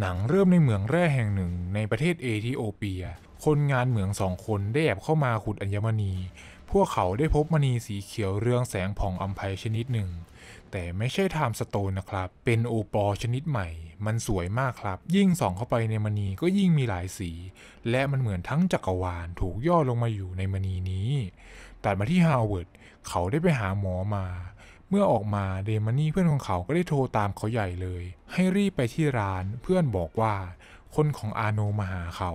หนังเริ่มในเหมืองแร่แห่งหนึ่ง ในประเทศเอธิโอเปีย คนงานเหมืองสองคนได้แอบเข้ามาขุดอัญมณี พวกเขาได้พบมณีสีเขียวเรืองแสงผ่องอัมภัยชนิดหนึ่ง แต่ไม่ใช่ไทม์สโตนนะครับ เป็นโอปอชนิดใหม่ มันสวยมากครับ ยิ่งส่องเข้าไปในมณีก็ยิ่งมีหลายสี และมันเหมือนทั้งจักรวาลถูกย่อลงมาอยู่ในมณีนี้ตัดมาที่ฮาวเวิร์ด เขาได้ไปหาหมอมาเมื่อออกมาเดมานี่เพื่อนของเขาก็ได้โทรตามเขาใหญ่เลย ให้รีบไปที่ร้านเพื่อนบอกว่าคนของอาโนมาหาเขา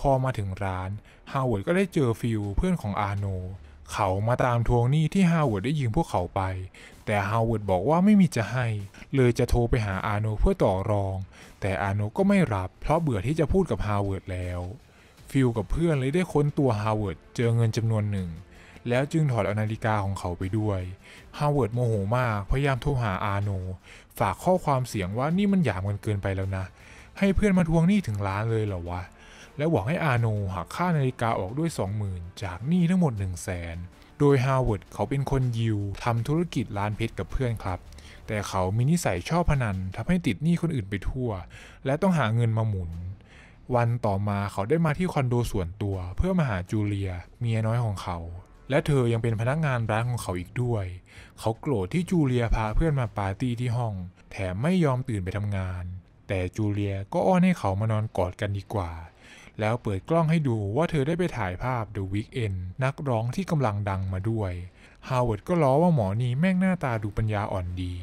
พอมาถึงร้านฮาวเวิร์ดก็ได้เจอฟิลเพื่อนของอาโน เขามาตามทวงหนี้ที่ฮาวเวิร์ดได้ยืมพวกเขาไป แต่ฮาวเวิร์ดบอกว่าไม่มีจะให้ เลยจะโทรไปหาอาโนเพื่อต่อรอง แต่อาโนก็ไม่รับ เพราะเบื่อที่จะพูดกับฮาวเวิร์ดแล้ว ฟิลกับเพื่อนเลยได้ค้นตัวฮาวเวิร์ดเจอเงินจำนวนหนึ่งแล้วจึงถอดเอานาฬิกาของเขาไปด้วย ฮาวเวิร์ดโมโหมาก พยายามโทรหาอาโนฝากข้อความเสียงว่านี่มันหยามกันเกินไปแล้วนะ ให้เพื่อนมาทวงหนี้ถึงร้านเลยเหรอวะ และหวังให้อาโนหักค่านาฬิกาออกด้วย 20,000จากหนี้ทั้งหมด 1 0 0 0 0แสนโดยฮาวเวิร์ดเขาเป็นคนยิวทำธุรกิจร้านเพชรกับเพื่อนครับ แต่เขามีนิสัยชอบพนันทำให้ติดหนี้คนอื่นไปทั่ว และต้องหาเงินมาหมุน วันต่อมาเขาได้มาที่คอนโดส่วนตัว เพื่อมาหาจูเลียเมียน้อยของเขาและเธอยังเป็นพนักงานร้านของเขาอีกด้วย เขาโกรธที่จูเลียพาเพื่อนมาปาร์ตี้ที่ห้อง แถมไม่ยอมตื่นไปทำงาน แต่จูเลียก็อ้อนให้เขามานอนกอดกันดีกว่า แล้วเปิดกล้องให้ดูว่าเธอได้ไปถ่ายภาพ The Weeknd นักร้องที่กำลังดังมาด้วย ฮาวเวิร์ดก็ล้อว่าหมอนีแม่งหน้าตาดูปัญญาอ่อนดี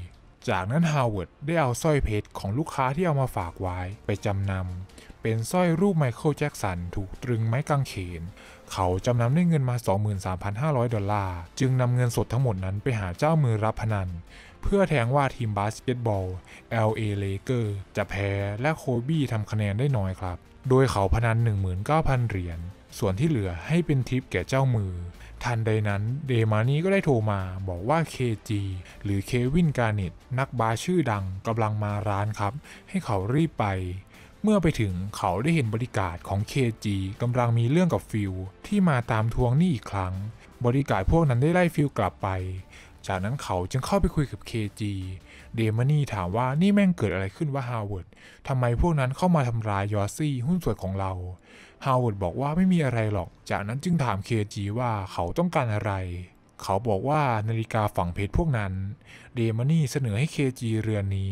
จากนั้นฮาวเวิร์ดได้เอาสร้อยเพชรของลูกค้าที่เอามาฝากไว้ไปจำนำเป็นสร้อยรูปไมเคิลแจ็กสันถูกตรึงไม้กางเขนเขาจำนำได้เงินมา 23,500 ดอลลาร์ จึงนำเงินสดทั้งหมดนั้นไปหาเจ้ามือรับพนันเพื่อแทงว่าทีมบาสเกตบอล LA Lakers จะแพ้และโคบี้ทำคะแนนได้น้อยครับ โดยเขาพนัน19,000 เหรียญ ส่วนที่เหลือให้เป็นทิปแก่เจ้ามือ ทันใดนั้นเดมานีก็ได้โทรมาบอกว่า KG หรือเควินการ์เน็ตนักบาสชื่อดังกำลังมาร้านครับให้เขารีบไปเมื่อไปถึงเขาได้เห็นบริการของเคจีกำลังมีเรื่องกับฟิลที่มาตามทวงหนี้อีกครั้ง บริการพวกนั้นได้ไล่ฟิลกลับไป จากนั้นเขาจึงเข้าไปคุยกับเคจีเดมานี่ถามว่านี่แม่งเกิดอะไรขึ้นว่าฮาวเวิร์ดทำไมพวกนั้นเข้ามาทำร้ายยอซี่ หุ้นส่วนของเรา ฮาวเวิร์ดบอกว่าไม่มีอะไรหรอกจากนั้นจึงถามเคจีว่าเขาต้องการอะไร เขาบอกว่านาฬิกาฝังเพชรพวกนั้น เดมานี่เสนอให้เคจีเรือนนี้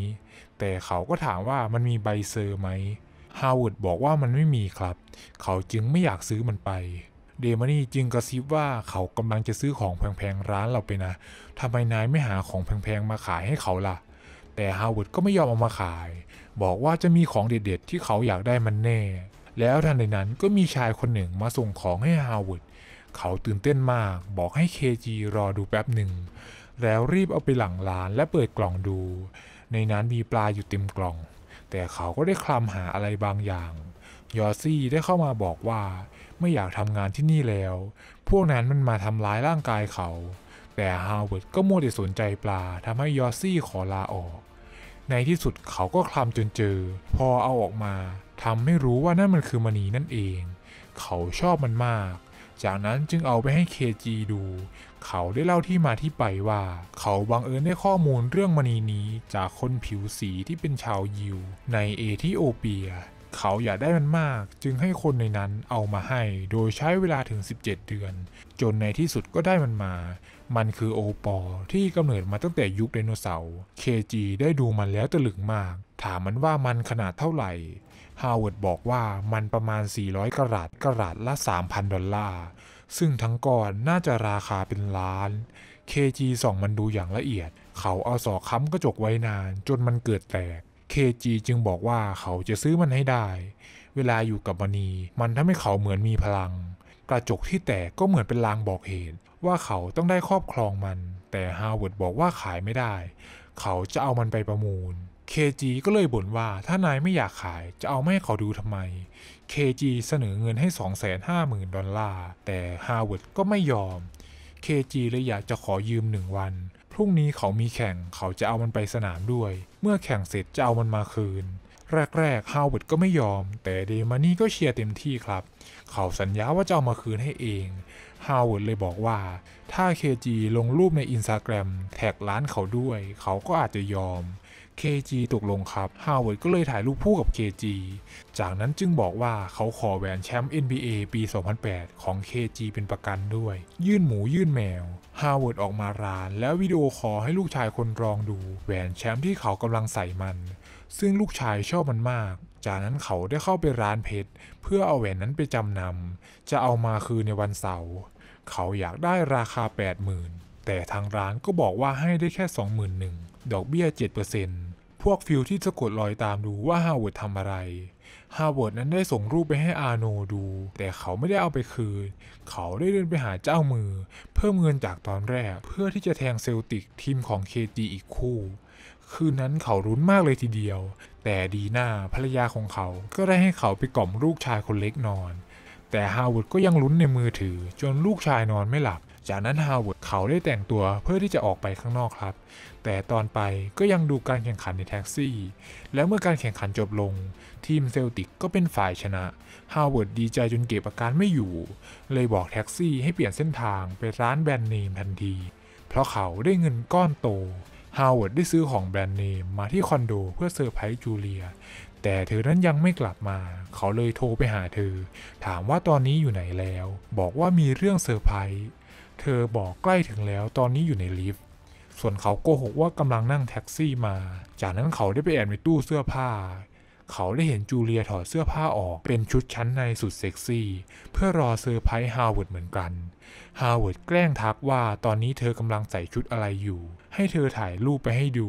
แต่เขาก็ถามว่ามันมีใบเซอร์ไหมฮาวเวิร์ดบอกว่ามันไม่มีครับเขาจึงไม่อยากซื้อมันไปเดมอนี่จึงกระซิบว่าเขากำลังจะซื้อของแพงๆร้านเราไปนะทำไมนายไม่หาของแพงๆมาขายให้เขาล่ะ แต่ฮาวเวิร์ดก็ไม่ยอมเอามาขายบอกว่าจะมีของเด็ดๆ ที่เขาอยากได้มันแน่ แล้วทันใดนั้นก็มีชายคนหนึ่งมาส่งของให้ฮาวเวิร์ดเขาตื่นเต้นมากบอกให้เคจีรอดูแป๊บหนึ่งแล้วรีบเอาไปหลังร้านและเปิดกล่องดูในนั้นมีปลาอยู่เต็มกล่อง แต่เขาก็ได้คลำหาอะไรบางอย่าง ยอซี่ได้เข้ามาบอกว่า ไม่อยากทำงานที่นี่แล้ว พวกนั้นมันมาทำร้ายร่างกายเขา แต่ฮาวเวิร์ดก็มัวแต่สนใจปลาทำให้ยอซี่ขอลาออก ในที่สุดเขาก็คลำจนเจอ พอเอาออกมาทำให้รู้ว่านั่นมันคือมณีนั่นเอง เขาชอบมันมาก จากนั้นจึงเอาไปให้เคจีดูเขาได้เล่าที่มาที่ไปว่า เขาบังเอิญได้ข้อมูลเรื่องมณีนี้ จากคนผิวสีที่เป็นชาวยิว ในเอธิโอเปีย เขาอยากได้มันมาก จึงให้คนในนั้นเอามาให้ โดยใช้เวลาถึง 17 เดือน จนในที่สุดก็ได้มันมา มันคือโอปอที่กำเนิดมาตั้งแต่ยุคไดโนเสาร์เคจีได้ดูมันแล้วตะลึงมาก ถามมันว่ามันขนาดเท่าไหร่ฮาวเวิร์ดบอกว่ามันประมาณ 400 กรัตกรัตละ 3,000 ดอลลาร์ซึ่งทั้งก่อนน่าจะราคาเป็นล้าน KG ส่องมันดูอย่างละเอียด เขาเอาสอกค้ำกระจกไว้นานจนมันเกิดแตก KG จึงบอกว่าเขาจะซื้อมันให้ได้ เวลาอยู่กับมณี มันทำให้เขาเหมือนมีพลัง กระจกที่แตกก็เหมือนเป็นลางบอกเหตุ ว่าเขาต้องได้ครอบครองมัน แต่ฮาวเวิร์ดบอกว่าขายไม่ได้ เขาจะเอามันไปประมูล KG ก็เลยบ่นว่า ถ้านายไม่อยากขาย จะเอาไม่ให้เขาดูทำไม KG เสนอเงินให้ 250,000 ดอลลาร์ แต่ฮาวเวิร์ดก็ไม่ยอม KG เลยอยากจะขอยืมหนึ่งวัน พรุ่งนี้เขามีแข่ง เขาจะเอามันไปสนามด้วย เมื่อแข่งเสร็จจะเอามันมาคืน แรกๆ ฮาวเวิร์ดก็ไม่ยอม แต่เดมานี่ก็เชียร์เต็มที่ครับ เขาสัญญาว่าจะเอามาคืนให้เอง ฮาวเวิร์ดเลยบอกว่า ถ้า KG ลงรูปในอินสตาแกรมแท็กร้านเขาด้วย เขาก็อาจจะยอม KG ตกลงครับ ฮาวเวิร์ดก็เลยถ่ายรูปคู่กับ KG จากนั้นจึงบอกว่าเขาขอแหวนแชมป์ NBA ปี 2008 ของ KG เป็นประกันด้วย ยื่นหมูยื่นแมว ฮาวเวิร์ดออกมาร้านแล้ววิดีโอขอให้ลูกชายคนรองดู แหวนแชมป์ที่เขากำลังใส่มัน ซึ่งลูกชายชอบมันมาก จากนั้นเขาได้เข้าไปร้านเพชรเพื่อเอาแหวนนั้นไปจำนำจะเอามาคืนในวันเสาร์ เขาอยากได้ราคา 80,000แต่ทางร้านก็บอกว่าให้ได้แค่21,000ดอกเบี้ย7%พวกฟิลที่สะกดรอยตามดูว่าฮาวเวิร์ดทำอะไร ฮาวเวิร์ดนั้นได้ส่งรูปไปให้อาโนดู แต่เขาไม่ได้เอาไปคืน เขาได้เดินไปหาเจ้ามือ เพิ่มเงินจากตอนแรกเพื่อที่จะแทงเซลติกทีมของเคจีอีกคู่ คืนนั้นเขารุนมากเลยทีเดียว แต่ดีหน้าภรรยาของเขา ก็ได้ให้เขาไปกล่อมลูกชายคนเล็กนอน แต่ฮาวเวิร์ดก็ยังลุ้นในมือถือจนลูกชายนอนไม่หลับ จากนั้นฮาวเวิร์ดเขาได้แต่งตัวเพื่อที่จะออกไปข้างนอกครับแต่ตอนไปก็ยังดูการแข่งขันในแท็กซี่ แล้วเมื่อการแข่งขันจบลง ทีมเซลติกก็เป็นฝ่ายชนะฮาวเวิร์ดดีใจจนเก็บอาการไม่อยู่ เลยบอกแท็กซี่ให้เปลี่ยนเส้นทางไปร้านแบรนด์เนมทันที เพราะเขาได้เงินก้อนโตฮาวเวิร์ดได้ซื้อของแบรนด์เนม มาที่คอนโดเพื่อเซอร์ไพรส์จูเลียแต่เธอนั้นยังไม่กลับมา เขาเลยโทรไปหาเธอ ถามว่าตอนนี้อยู่ไหนแล้ว บอกว่ามีเรื่องเซอร์ไพรส์เธอบอกใกล้ถึงแล้วตอนนี้อยู่ในลิฟต์ส่วนเขาโกหกว่ากำลังนั่งแท็กซี่มา จากนั้นเขาได้ไปแอบในตู้เสื้อผ้า เขาได้เห็นจูเลียถอดเสื้อผ้าออกเป็นชุดชั้นในสุดเซ็กซี่เพื่อรอเซอร์ไพรส์ฮาวเวิร์ดเหมือนกัน ฮาวเวิร์ดแกล้งทักว่าตอนนี้เธอกำลังใส่ชุดอะไรอยู่ ให้เธอถ่ายรูปไปให้ดู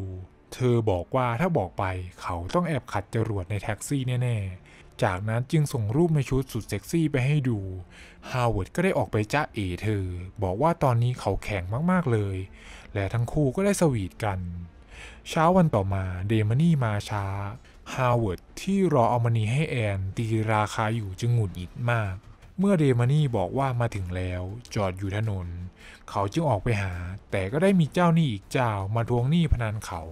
เธอบอกว่าถ้าบอกไปเขาต้องแอบขัดจรวดในแท็กซี่แน่ๆจากนั้นจึงส่งรูปในชุดสุดเซ็กซี่ไปให้ดู ฮาวเวิร์ดก็ได้ออกไปจ้าเอเธอ บอกว่าตอนนี้เขาแข็งมากๆเลย และทั้งคู่ก็ได้สวีทกัน เช้าวันต่อมาเดมานี่มาช้า ฮาวเวิร์ดที่รอเอามานีให้แอนตีราคาอยู่จึงหงุดหงิดมาก เมื่อเดมานี่บอกว่ามาถึงแล้วจอดอยู่ถนน เขาจึงออกไปหา แต่ก็ได้มีเจ้าหนี้อีกเจ้ามาทวงหนี้พนันเขา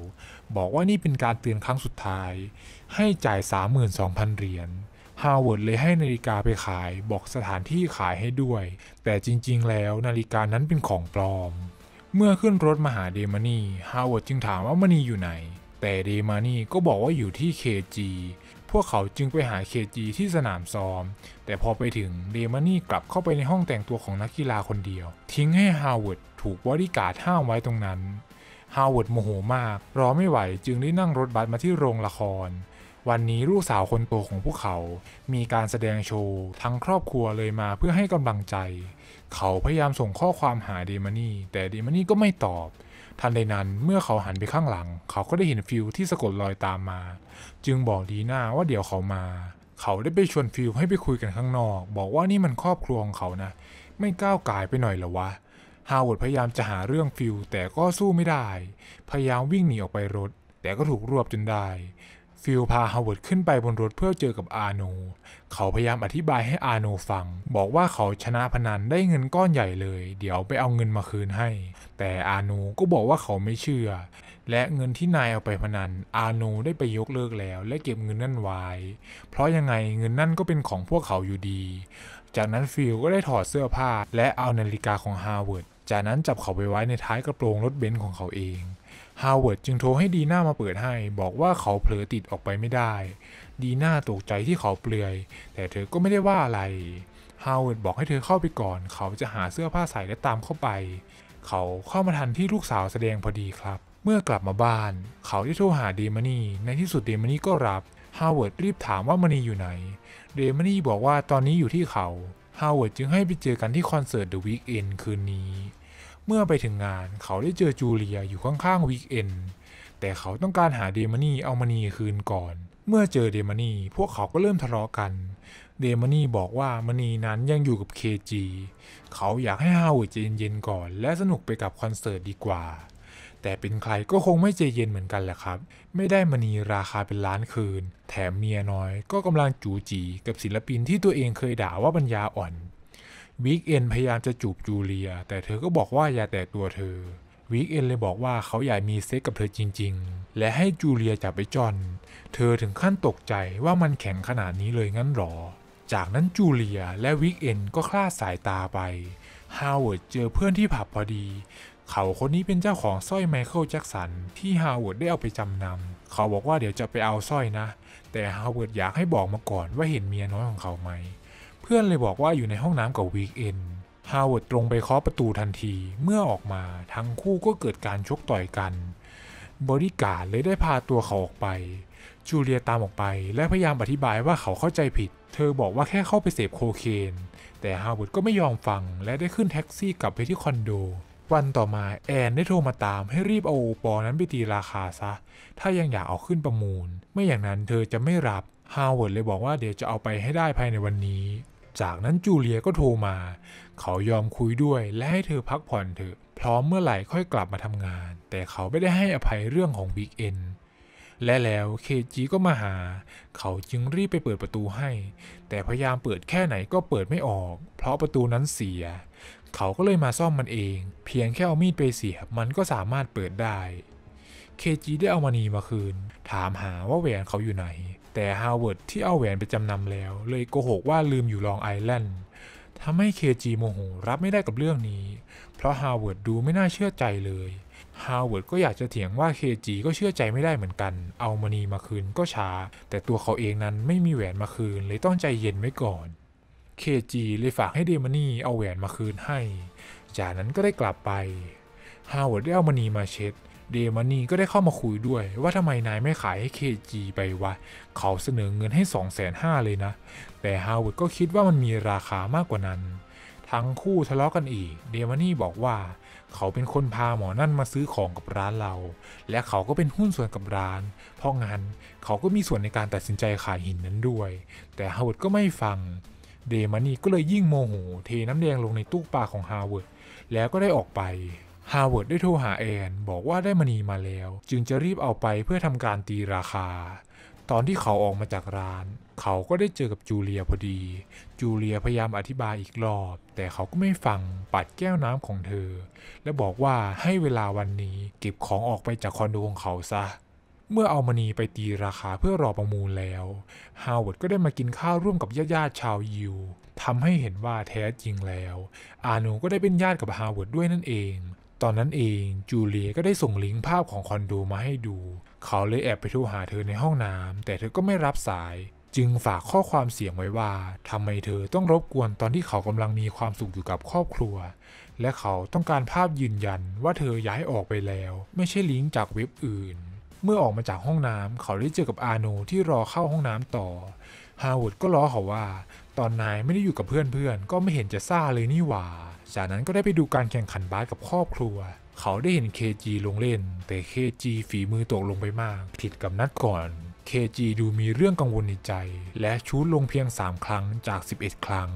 บอกว่านี่เป็นการเตือนครั้งสุดท้ายให้จ่าย 32,000เหรียญ ฮาวเวิร์ดเลยให้นาฬิกาไปขายบอกสถานที่ขายให้ด้วย แต่จริงๆ แล้วนาฬิกานั้นเป็นของปลอม เมื่อขึ้นรถมาหาเดมานี่ ฮาวเวิร์ดจึงถามว่ามนีอยู่ไหน แต่เดมานี่ก็บอกว่าอยู่ที่เคจี พวกเขาจึงไปหาเคจีที่สนามซ้อม แต่พอไปถึงเดมานี่กลับเข้าไปในห้องแต่งตัวของนักกีฬาคนเดียว ทิ้งให้ฮาวเวิร์ดถูกวอดีกาดห้ามไว้ตรงนั้น ฮาวเวิร์ดโมโหมากรอไม่ไหวจึงได้นั่งรถบัสมาที่โรงละครวันนี้ลูกสาวคนโตของพวกเขา มีการแสดงโชว์ ทั้งครอบครัวเลยมาเพื่อให้กำลังใจ เขาพยายามส่งข้อความหาเดมานี่ แต่เดมานี่ก็ไม่ตอบ ทันใดนั้นเมื่อเขาหันไปข้างหลัง เขาก็ได้เห็นฟิลที่สะกดรอยตามมา จึงบอกดีน่าว่าเดี๋ยวเขามา เขาได้ไปชวนฟิลให้ไปคุยกันข้างนอก บอกว่านี่มันครอบครัวของเขานะ ไม่ก้าวกายไปหน่อยหรอวะ ฮาวเวิร์ดพยายามจะหาเรื่องฟิลแต่ก็สู้ไม่ได้ พยายามวิ่งหนีออกไปรถ แต่ก็ถูกรวบจนได้ฟิลพาฮาวเวิร์ดขึ้นไปบนรถเพื่อเจอกับอาโนเขาพยายามอธิบายให้อาโนฟัง บอกว่าเขาชนะพนันได้เงินก้อนใหญ่เลย เดี๋ยวไปเอาเงินมาคืนให้ แต่อาโนก็บอกว่าเขาไม่เชื่อ และเงินที่นายเอาไปพนันอาโนได้ไปยกเลิกแล้ว และเก็บเงินนั่นไว้ เพราะยังไงเงินนั่นก็เป็นของพวกเขาอยู่ดี จากนั้นฟิลก็ได้ถอดเสื้อผ้าและเอานาฬิกาของฮาวเวิร์ดจากนั้นจับเขาไปไว้ในท้ายกระโปรงรถเบนซ์ของเขาเองฮาวเวิร์ดจึงโทรให้ดีน่ามาเปิดให้ บอกว่าเขาเผลอติดออกไปไม่ได้ ดีน่าตกใจที่เขาเปลือย แต่เธอก็ไม่ได้ว่าอะไรฮาวเวิร์ดบอกให้เธอเข้าไปก่อน เขาจะหาเสื้อผ้าใส่และตามเข้าไป เขาเข้ามาทันที่ลูกสาวแสดงพอดีครับ เมื่อกลับมาบ้าน เขาได้โทรหาเดมานี่ในที่สุดเดมานี่ก็รับฮาวเวิร์ดรีบถามว่ามานีอยู่ไหน เดมานี่บอกว่าตอนนี้อยู่ที่เขาฮาวเวิร์ดจึงให้ไปเจอกันที่คอนเสิร์ตเดอะวีคเอนคืนนี้เมื่อไปถึงงานเขาได้เจอจูเลียอยู่ข้างๆวิกเอนแต่เขาต้องการหาเดมานี่เอามานีคืนก่อน เมื่อเจอเดมานี่พวกเขาก็เริ่มทะเลาะกัน เดมานี่บอกว่ามนีนั้นยังอยู่กับเคจีเขาอยากให้ฮาวิจดเย็นๆก่อนและสนุกไปกับคอนเสิร์ตดีกว่า แต่เป็นใครก็คงไม่ใจเย็นเหมือนกันแหละครับ ไม่ได้มนีราคาเป็นล้านคืน แถมเมียน้อย ก็กำลังจูจีกับศิลปินที่ตัวเองเคยด่าว่าปัญญาอ่อนวิกเอนพยายามจะจูบจูเลีย แต่เธอก็บอกว่าอย่าแตะตัวเธอวิกเอนเลยบอกว่าเขาอยากมีเซ็กกับเธอจริงๆ และให้จูเลียจับไปจอนเธอถึงขั้นตกใจว่ามันแข็งขนาดนี้เลยงั้นหรอ จากนั้นจูเลียและวิกเอนก็คลาดสายตาไปฮาวเวิร์ดเจอเพื่อนที่ผับพอดี เขาคนนี้เป็นเจ้าของสร้อยไมเคิลแจ็กสันที่ฮาวเวิร์ดได้เอาไปจำนำเขาบอกว่าเดี๋ยวจะไปเอาสร้อยนะ แต่ฮาวเวิร์ดอยากให้บอกมาก่อนว่าเห็นเมียน้อยของเขาไหมพื่อนเลยบอกว่าอยู่ในห้องน้ำกับวีคเอนฮาวเวิร์ดตรงไปเคาะประตูทันที เมื่อออกมาทั้งคู่ก็เกิดการชกต่อยกัน บริการเลยได้พาตัวเขาออกไป จูเลียตามออกไปและพยายามอธิบายว่าเขาเข้าใจผิด เธอบอกว่าแค่เข้าไปเสพโคเคน แต่ฮาวเวิร์ดก็ไม่ยอมฟังและได้ขึ้นแท็กซี่กลับไปที่คอนโด วันต่อมาแอนได้โทรมาตามให้รีบเอาโอปอนั้นไปตีราคาซะ ถ้ายังอยากเอาขึ้นประมูลไม่อย่างนั้นเธอจะไม่รับ ฮาวเวิร์ดเลยบอกว่าเดี๋ยวจะเอาไปให้ได้ภายในวันนี้จากนั้นจูเลียก็โทรมา เขายอมคุยด้วยและให้เธอพักผ่อนเถอะพร้อมเมื่อไหร่ค่อยกลับมาทำงาน แต่เขาไม่ได้ให้อภัยเรื่องของว๊กเอนและแล้วเคจีก็มาหา เขาจึงรีบไปเปิดประตูให้ แต่พยายามเปิดแค่ไหนก็เปิดไม่ออก เพราะประตูนั้นเสีย เขาก็เลยมาซ่อมมันเอง เพียงแค่เอามีดไปเสียบมันก็สามารถเปิดได้ เคจีได้เอามานีมาคืน ถามหาว่าแหวนเขาอยู่ไหนแต่ฮาวเวิร์ดที่เอาแหวนไปจำนำแล้วเลยโกหกว่าลืมอยู่ลองไอแลนด์ทำให้เคจีโมโหรับไม่ได้กับเรื่องนี้ เพราะฮาวเวิร์ดดูไม่น่าเชื่อใจเลยฮาวเวิร์ดก็อยากจะเถียงว่าเคจีก็เชื่อใจไม่ได้เหมือนกันเอามนีมาคืนก็ช้าแต่ตัวเขาเองนั้นไม่มีแหวนมาคืนเลยต้องใจเย็นไว้ก่อนเคจีเลยฝากให้เดมานี่เอาแหวนมาคืนให้จากนั้นก็ได้กลับไปฮาวเวิร์ดได้เอามนีมาเช็ดเดมานี่ก็ได้เข้ามาคุยด้วยว่าทำไมนายไม่ขายให้เคจีไปวะ เขาเสนอเงินให้2 5 0 0 0เลยนะ แต่ฮาวเวิร์ดก็คิดว่ามันมีราคามากกว่านั้น ทั้งคู่ทะเลาะกันอีก เดมานี่บอกว่า เขาเป็นคนพาหมอนั่นมาซื้อของกับร้านเรา และเขาก็เป็นหุ้นส่วนกับร้าน เพราะงั้นเขาก็มีส่วนในการตัดสินใจขายหินนั้นด้วย แต่ฮาวเวิร์ดก็ไม่ฟัง เดมานี่ก็เลยยิ่งโมโหเทน้ำแดงลงในตู้ปลาของฮาวเวิร์ด แล้วก็ได้ออกไปฮาวเวิร์ดได้โทรหาแอนบอกว่าได้มณีมาแล้ว จึงจะรีบเอาไปเพื่อทำการตีราคา ตอนที่เขาออกมาจากร้าน เขาก็ได้เจอกับจูเลียพอดี จูเลียพยายามอธิบายอีกรอบ แต่เขาก็ไม่ฟังปัดแก้วน้ำของเธอ และบอกว่าให้เวลาวันนี้เก็บของออกไปจากคอนโดของเขาซะ เมื่อเอามณีไปตีราคาเพื่อรอประมูลแล้วฮาวเวิร์ดก็ได้มากินข้าวร่วมกับญาติๆชาวยิวทำให้เห็นว่าแท้จริงแล้ว อานูก็ได้เป็นญาติกับฮาวเวิร์ดด้วยนั่นเองตอนนั้นเองจูเลียก็ได้ส่งลิงก์ภาพของคอนโดมาให้ดู เขาเลยแอบไปโทรหาเธอในห้องน้ำแต่เธอก็ไม่รับสาย จึงฝากข้อความเสียงไว้ว่าทำไมเธอต้องรบกวนตอนที่เขากำลังมีความสุขอยู่กับครอบครัว และเขาต้องการภาพยืนยัน ว่าเธอย้ายออกไปแล้ว ไม่ใช่ลิงก์จากเว็บอื่น เมื่อออกมาจากห้องน้ำเขาได้เจอกับอาโนที่รอเข้าห้องน้ำต่อฮาวดก็ล้อเขาว่าตอนนายไม่ได้อยู่กับเพื่อนๆก็ไม่เห็นจะซ่าเลยนี่หว่า จากนั้นก็ได้ไปดูการแข่งขันบาสกับครอบครัว เขาได้เห็นเคจีลงเล่น แต่เคจีฝีมือตกลงไปมาก ผิดกับนัดก่อนเคจีดูมีเรื่องกังวลในใจ และชูดลงเพียง 3 ครั้งจาก 11 ครั้ง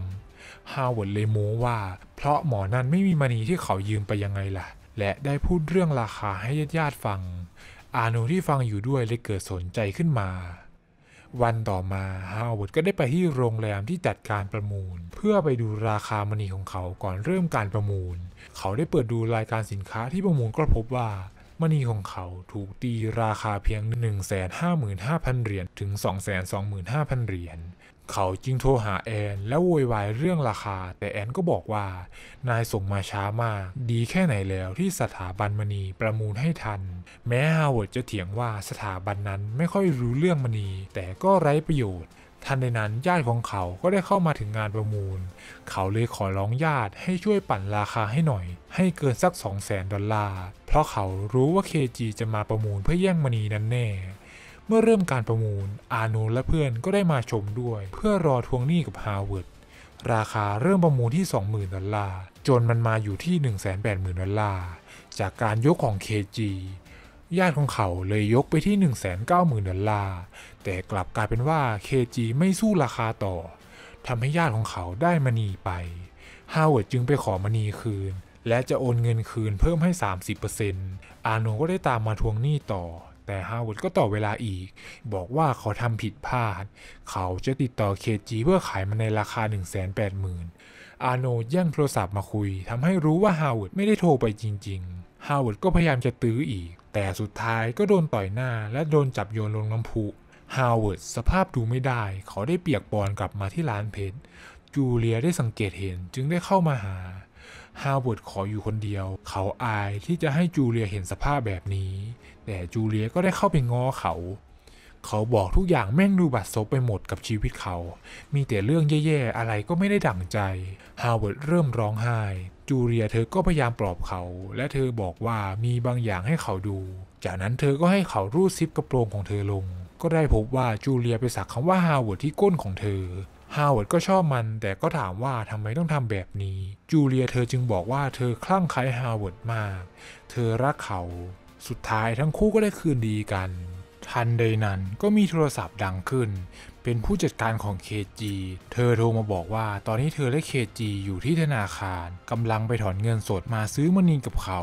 ฮาวเวิร์ดเลยโม้ว่า เพราะหมอนั้นไม่มีมณีที่เขายืมไปยังไงล่ะ และได้พูดเรื่องราคาให้ญาติๆฟัง อาโนที่ฟังอยู่ด้วยเลยเกิดสนใจขึ้นมาวันต่อมาฮาวเวิร์ดก็ได้ไปที่โรงแรมที่จัดการประมูล เพื่อไปดูราคามณีของเขาก่อนเริ่มการประมูล เขาได้เปิดดูรายการสินค้าที่ประมูลก็พบว่า มณีของเขาถูกตีราคาเพียง 1 5 5 0 0 0 เหรียญถึง 225,000 เหรียญเขาจึงโทรหาแอนแลวโวยวายเรื่องราคา แต่แอนก็บอกว่านายส่งมาช้ามาก ดีแค่ไหนแล้วที่สถาบันมณีประมูลให้ทัน แม้ฮาวเวิร์ดจะเถียงว่าสถาบันนั้นไม่ค่อยรู้เรื่องมณี แต่ก็ไร้ประโยชน์ ทันใดนั้นญาติของเขาก็ได้เข้ามาถึงงานประมูล เขาเลยขอร้องญาติให้ช่วยปั่นราคาให้หน่อยให้เกินสัก2อ0 0 0 0 ดอลลาร์เพราะเขารู้ว่าเคจีจะมาประมูลเพื่อแย่งมณีนั้นแน่มื่อ เริ่มการประมูล อาโนและเพื่อนก็ได้มาชมด้วย เพื่อรอทวงหนี้กับ ฮาวเวิร์ด ราคาเริ่มประมูลที่ 20,000 ดอลลาร์ จนมันมาอยู่ที่ 180,000 ดอลลาร์ จากการยกของ KG ญาติ ของเขาเลยยกไปที่ 190,000 ดอลลาร์ แต่กลับกลายเป็นว่า KG ไม่สู้ราคาต่อทำให้ญาติของเขาได้มณีไป ฮาวเวิร์ดจึงไปขอมณีคืน และจะโอนเงินคืนเพิ่มให้ 30%อานูก็ได้ตามมาทวงหนี้ต่อแต่ฮาวเวิร์ดก็ต่อเวลาอีก บอกว่าเขาทำผิดพลาด เขาจะติดต่อเคจีเพื่อขายมันในราคา 1 8 0 0 0 0 อาโนแย่งโทรศัพท์มาคุยทำให้รู้ว่าฮาวเวิร์ดไม่ได้โทรไปจริง ๆ ฮาวเวิร์ดก็พยายามจะตื้ออีก แต่สุดท้ายก็โดนต่อยหน้าและโดนจับโยนลงน้ำพุฮาวเวิร์ดสภาพดูไม่ได้ เขาได้เปียกปอนกลับมาที่ร้านเพชรจูเลียได้สังเกตเห็นจึงได้เข้ามาหาฮาวเวิร์ดขออยู่คนเดียวเขาอายที่จะให้จูเลียเห็นสภาพแบบนี้แต่จูเลียก็ได้เข้าไปง้อเขา เขาบอกทุกอย่างแม่งดูบัดซบไปหมดกับชีวิตเขา มีแต่เรื่องแย่ๆ อะไรก็ไม่ได้ดั่งใจ ฮาวเวิร์ดเริ่มร้องไห้ จูเลียเธอก็พยายามปลอบเขา และเธอบอกว่ามีบางอย่างให้เขาดู จากนั้นเธอก็ให้เขารูดซิปกระโปรงของเธอลง ก็ได้พบว่าจูเลียไปสักคำว่าฮาวเวิร์ดที่ก้นของเธอ ฮาวเวิร์ดก็ชอบมันแต่ก็ถามว่าทำไมต้องทำแบบนี้ จูเลียเธอจึงบอกว่าเธอคลั่งไคล้ฮาวเวิร์ดมาก เธอรักเขาสุดท้ายทั้งคู่ก็ได้คืนดีกัน ทันใดนั้นก็มีโทรศัพท์ดังขึ้น เป็นผู้จัดการของ KG เธอโทรมาบอกว่าตอนนี้เธอและ KG อยู่ที่ธนาคาร กำลังไปถอนเงินสดมาซื้อมนีกับเขา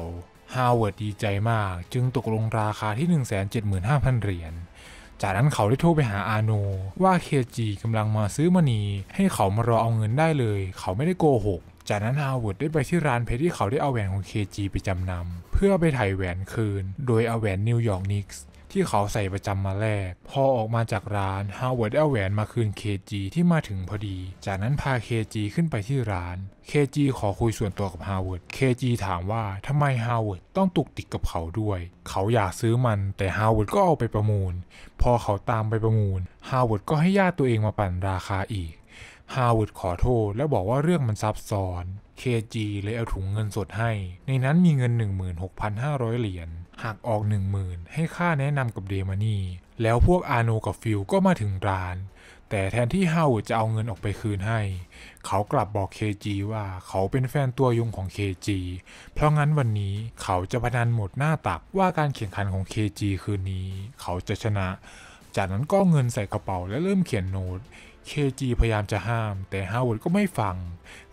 ฮาวเวิร์ดดีใจมากจึงตกลงราคาที่ 175,000 เหรียญ จากนั้นเขาได้โทรไปหาอาโนว่าเคจีกำลังมาซื้อมณีให้เขามารอเอาเงินได้เลย เขาไม่ได้โกหกจากนั้นฮาวเวิร์ดได้ไปที่ร้านเพชรที่เขาได้เอาแหวนของ KG ไปจำนำเพื่อไปถ่ายแหวนคืน โดยเอาแหวนนิวยอร์กนิกส์ที่เขาใส่ประจำมาแลกพอออกมาจากร้านฮาวเวิร์ดเอาแหวนมาคืนเคจีที่มาถึงพอดีจากนั้นพาเคจีขึ้นไปที่ร้านเคจีขอคุยส่วนตัวกับฮาวเวิร์ดเคจีถามว่าทำไมฮาวเวิร์ดต้องตุกติกกับเขาด้วยเขาอยากซื้อมัน แต่ฮาวเวิร์ดก็เอาไปประมูลพอเขาตามไปประมูลฮาวเวิร์ดก็ให้ญาติตัวเองมาปั่นราคาอีกฮาวิดขอโทษและบอกว่าเรื่องมันซับซ้อน KG เลยเอาถุงเงินสดให้ ในนั้นมีเงิน 16,500 เหรียญ หักออก 10,000 ให้ค่าแนะนำกับเดมานี่ แล้วพวกอาโนกับฟิลก็มาถึงร้าน แต่แทนที่ฮาวิดจะเอาเงินออกไปคืนให้ เขากลับบอก KG ว่าเขาเป็นแฟนตัวยงของ KG เพราะงั้นวันนี้เขาจะพนันหมดหน้าตักว่าการแข่งขันของ KG คืนนี้ เขาจะชนะ จากนั้นก็เงินใส่กระเป๋าและเริ่มเขียนโน้ตเคจีพยายามจะห้ามแต่ฮาวเวิร์ดก็ไม่ฟัง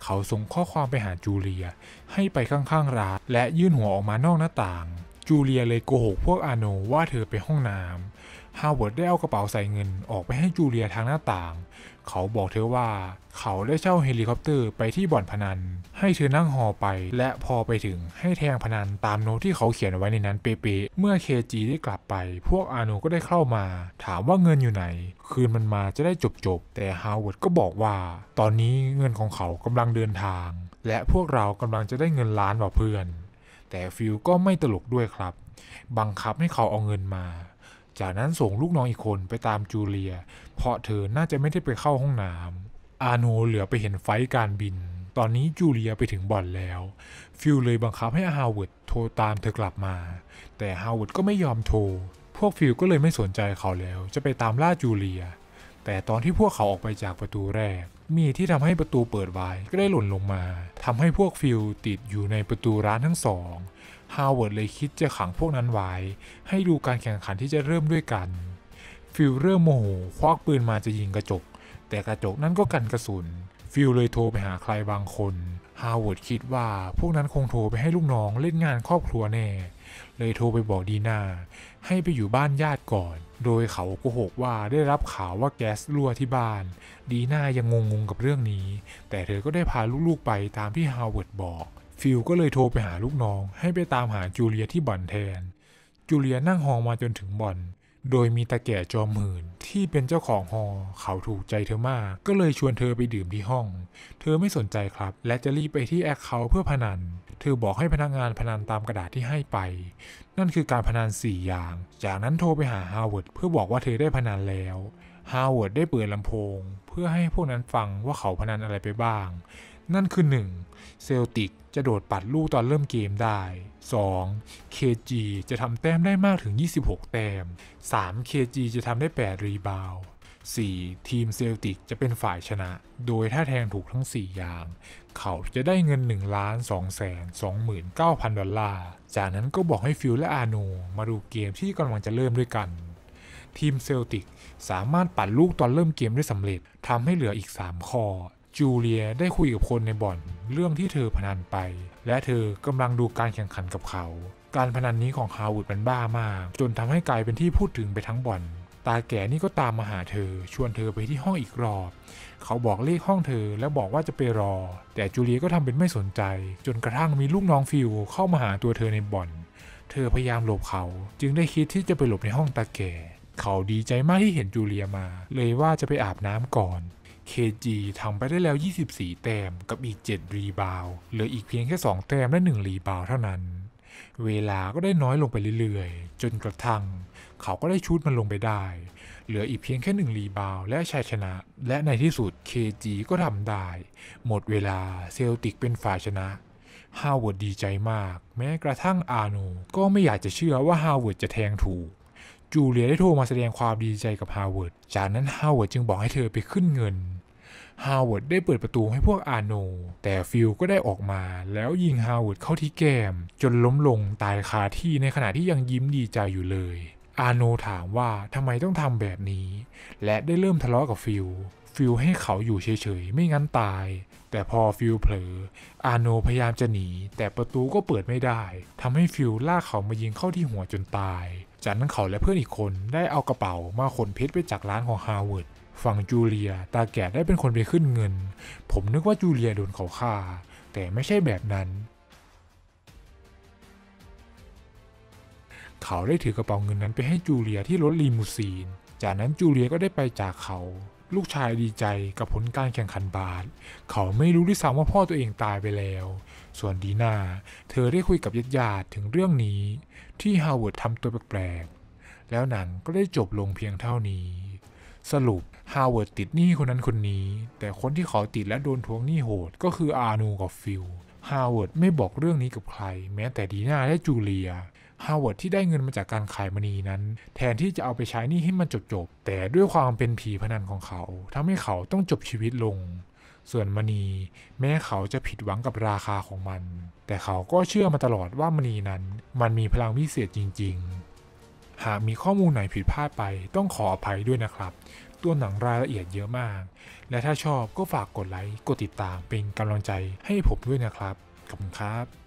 เขาส่งข้อความไปหาจูเลียให้ไปข้างๆร้านและยื่นหัวออกมานอกหน้าต่าง จูเลียเลยโกหกพวกอาโนว่าเธอไปห้องน้ำฮาวเวิร์ดได้เอากระเป๋าใส่เงินออกไปให้จูเลียทางหน้าต่างเขาบอกเธอว่าเขาได้เช่าเฮลิคอปเตอร์ไปที่บ่อนพนัน ให้เธอนั่งหอไป และพอไปถึงให้แทงพนัน ตามโน้ตที่เขาเขียนไว้ในนั้นเป๊ะเมื่อเคจีได้กลับไป พวกอาโนก็ได้เข้ามาถามว่าเงินอยู่ไหน คืนมันมาจะได้จบๆแต่ฮาวเวิร์ดก็บอกว่า ตอนนี้เงินของเขากำลังเดินทาง และพวกเรากำลังจะได้เงินล้านว่าเพื่อน แต่ฟิลก็ไม่ตลกด้วยครับ บังคับให้เขาเอาเงินมา จากนั้นส่งลูกน้องอีกคนไปตามจูเลียเพราะเธอ น่าจะไม่ได้ไปเข้าห้องน้ำอาโน เหลือไปเห็นไฟการบิน ตอนนี้จูเลียไปถึงบ่อนแล้ว ฟิลเลยบังคับให้ฮาวเวิร์ดโทรตามเธอกลับมา แต่ฮาวเวิร์ดก็ไม่ยอมโทร พวกฟิลก็เลยไม่สนใจเขาแล้ว จะไปตามล่าจูเลีย แต่ตอนที่พวกเขาออกไปจากประตูแรก มีที่ทำให้ประตูเปิดไว้ก็ได้หล่นลงมา ทำให้พวกฟิลติดอยู่ในประตูร้านทั้งสอง ฮาวเวิร์ดเลยคิดจะขังพวกนั้นไว้ ให้ดูการแข่งขันที่จะเริ่มด้วยกันฟิลเริ่มโมโหควักปืนมาจะยิงกระจก แต่กระจกนั้นก็กันกระสุน ฟิลเลยโทรไปหาใครบางคนฮาวเวิร์ดคิดว่าพวกนั้นคงโทรไปให้ลูกน้องเล่นงานครอบครัวแน่ เลยโทรไปบอกดีนาให้ไปอยู่บ้านญาติก่อน โดยเขาโกหกว่าได้รับข่าวว่าแก๊สรั่วที่บ้าน ดีนายังงงๆกับเรื่องนี้ แต่เธอก็ได้พาลูกๆไปตามที่ฮาวเวิร์ดบอก ฟิลก็เลยโทรไปหาลูกน้อง ให้ไปตามหาจูเลียที่บ่อนแทน จูเลียนั่งหองมาจนถึงบ่อนโดยมีตาแก่จอมหื่นที่เป็นเจ้าของหอเขาถูกใจเธอมากก็เลยชวนเธอไปดื่มที่ห้อง เธอไม่สนใจครับและจะรีบไปที่แอคเคาท์เพื่อพนัน เธอบอกให้พนักงานพนันตามกระดาษที่ให้ไป นั่นคือการพนัน 4 อย่าง จากนั้นโทรไปหาฮาวเวิร์ดเพื่อบอกว่าเธอได้พนันแล้วฮาวเวิร์ดได้เปิดลำโพง เพื่อให้พวกนั้นฟังว่าเขาพนันอะไรไปบ้างนั่นคือ 1. เซลติกจะโดดปัดลูกตอนเริ่มเกมได้ 2. KG จะทำแต้มได้มากถึง 26 แต้ม 3. KG จะทำได้ 8 รีบาว 4. ทีมเซลติกจะเป็นฝ่ายชนะ โดยถ้าแทงถูกทั้ง4อย่าง เขาจะได้เงิน 1 2 2 9 0 0 ดอลลาร์ จากนั้นก็บอกให้ฟิลและอาโน มาดูเกมที่กำลังจะเริ่มด้วยกันทีมเซลติกสามารถปัดลูกตอนเริ่มเกมได้สำเร็จทำให้เหลืออีก3ข้อจูเลียได้คุยกับคนในบ่อน เรื่องที่เธอพนันไป และเธอกำลังดูการแข่งขันกับเขา การพนันนี้ของฮาวิดมันบ้ามาก จนทำให้กลายเป็นที่พูดถึงไปทั้งบ่อนตาแก่นี่ก็ตามมาหาเธอ ชวนเธอไปที่ห้องอีกรอบ เขาบอกเลขห้องเธอแล้วบอกว่าจะไปรอ แต่จูเลียก็ทำเป็นไม่สนใจ จนกระทั่งมีลูกน้องฟิลเข้ามาหาตัวเธอในบ่อน เธอพยายามหลบเขาจึงได้คิดที่จะไปหลบในห้องตาแก่เขาดีใจมากที่เห็นจูเลียมา เลยว่าจะไปอาบน้ำก่อน KG ทำไปได้แล้ว 24 แต้มกับอีก 7 รีบาว เหลืออีกเพียงแค่ 2 แต้มและ 1 รีบาวเท่านั้น เวลาก็ได้น้อยลงไปเรื่อยๆ จนกระทั่งเขาก็ได้ชุดมันลงไปได้ เหลืออีกเพียงแค่ 1 รีบาวและชัยชนะ และในที่สุด KG ก็ทำได้ หมดเวลาเซลติกเป็นฝ่ายชนะ ฮาวเวิร์ดดีใจมาก แม้กระทั่งอาโนก็ไม่อยากจะเชื่อว่าฮาวเวิร์ดจะแทงถูก จูเลียได้โทรมาแสดงความดีใจกับฮาวเวิร์ด จากนั้นฮาวเวิร์ดจึงบอกให้เธอไปขึ้นเงินฮาวเวิร์ดได้เปิดประตูให้พวกอาโนแต่ฟิลก็ได้ออกมา แล้วยิงฮาวเวิร์ดเข้าที่แก้มจนล้มลง ตายคาที่ในขณะที่ยังยิ้มดีใจอยู่เลย อาโนถามว่าทำไมต้องทำแบบนี้และได้เริ่มทะเลาะกับฟิลฟิลให้เขาอยู่เฉยๆ ไม่งั้นตาย แต่พอฟิลเผลอ อาโนพยายามจะหนีแต่ประตูก็เปิดไม่ได้ทำให้ฟิลลากเขามายิงเข้าที่หัวจนตาย จากนั้นเขาและเพื่อนอีกคนได้เอากระเป๋ามาขนเพชรไปจากร้านของฮาวเวิร์ดฝั่งจูเลียตาแก่ได้เป็นคนไปขึ้นเงิน ผมนึกว่าจูเลียโดนเขาฆ่า แต่ไม่ใช่แบบนั้น เขาได้ถือกระเป๋าเงินนั้นไปให้จูเลียที่รถลีมูซีน จากนั้นจูเลียก็ได้ไปจากเขา ลูกชายดีใจกับผลการแข่งขันบาสเขาไม่รู้ด้วยซ้ำว่าพ่อตัวเองตายไปแล้ว ส่วนดีนาเธอได้คุยกับญาติ ๆ ถึงเรื่องนี้ ที่ฮาวเวิร์ดทำตัวแปลกๆ แล้วหนังก็ได้จบลงเพียงเท่านี้ สรุปฮาวเวิร์ดติดหนี้คนนั้นคนนี้ แต่คนที่ขอติดและโดนทวงหนี้โหดก็คืออานูกับฟิลฮาวเวิร์ดไม่บอกเรื่องนี้กับใคร แม้แต่ดีน่าและจูเลียฮาวเวิร์ดที่ได้เงินมาจากการขายมณีนั้น แทนที่จะเอาไปใช้หนี้ให้มันจบจบ แต่ด้วยความเป็นผีพนันของเขาทำให้เขาต้องจบชีวิตลง ส่วนมณีแม้เขาจะผิดหวังกับราคาของมัน แต่เขาก็เชื่อมาตลอดว่ามณีนั้น มันมีพลังวิเศษจริง ๆ หากมีข้อมูลไหนผิดพลาดไปต้องขออภัยด้วยนะครับตัวหนังรายละเอียดเยอะมาก และถ้าชอบก็ฝากกดไลค์กดติดตามเป็นกำลังใจให้ผมด้วยนะครับ ขอบคุณครับ